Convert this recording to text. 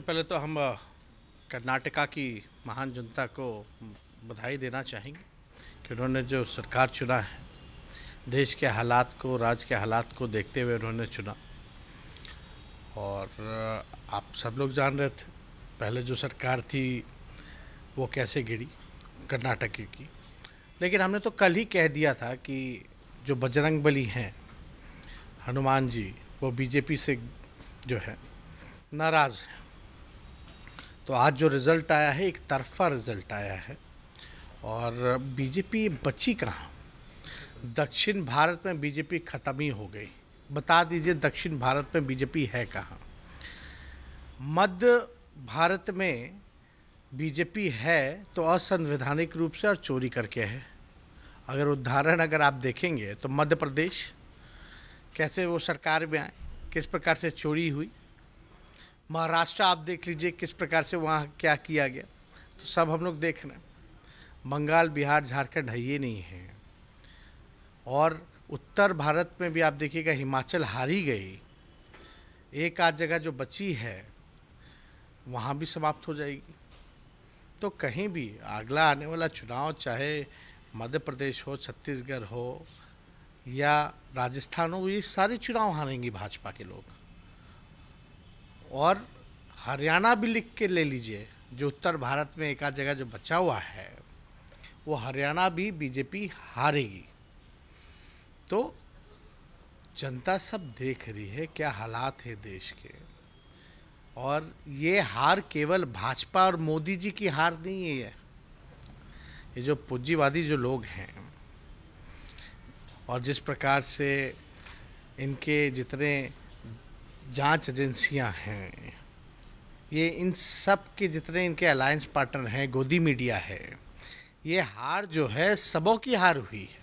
पहले तो हम कर्नाटका की महान जनता को बधाई देना चाहेंगे कि उन्होंने जो सरकार चुना है देश के हालात को राज्य के हालात को देखते हुए उन्होंने चुना और आप सब लोग जान रहे थे पहले जो सरकार थी वो कैसे गिरी कर्नाटक की लेकिन हमने तो कल ही कह दिया था कि जो बजरंग बली हैं हनुमान जी वो बीजेपी से जो है नाराज़ हैं तो आज जो रिज़ल्ट आया है एक तरफा रिज़ल्ट आया है और बीजेपी बची कहाँ दक्षिण भारत में बीजेपी ख़त्म ही हो गई बता दीजिए दक्षिण भारत में बीजेपी है कहाँ मध्य भारत में बीजेपी है तो असंवैधानिक रूप से और चोरी करके है अगर उदाहरण अगर आप देखेंगे तो मध्य प्रदेश कैसे वो सरकार में आए किस प्रकार से चोरी हुई महाराष्ट्र आप देख लीजिए किस प्रकार से वहाँ क्या किया गया तो सब हम लोग देख रहे हैं बंगाल बिहार झारखंड है ये नहीं है और उत्तर भारत में भी आप देखिएगा हिमाचल हारी गई एक आध जगह जो बची है वहाँ भी समाप्त हो जाएगी तो कहीं भी अगला आने वाला चुनाव चाहे मध्य प्रदेश हो छत्तीसगढ़ हो या राजस्थान हो ये सारे चुनाव हारेंगी भाजपा के लोग और हरियाणा भी लिख के ले लीजिए जो उत्तर भारत में एक आध जगह जो बचा हुआ है वो हरियाणा भी बीजेपी हारेगी तो जनता सब देख रही है क्या हालात है देश के और ये हार केवल भाजपा और मोदी जी की हार नहीं है ये ये जो पूंजीवादी जो लोग हैं और जिस प्रकार से इनके जितने जांच एजेंसियां हैं ये इन सब के जितने इनके अलायंस पार्टनर हैं गोदी मीडिया है ये हार जो है सबों की हार हुई है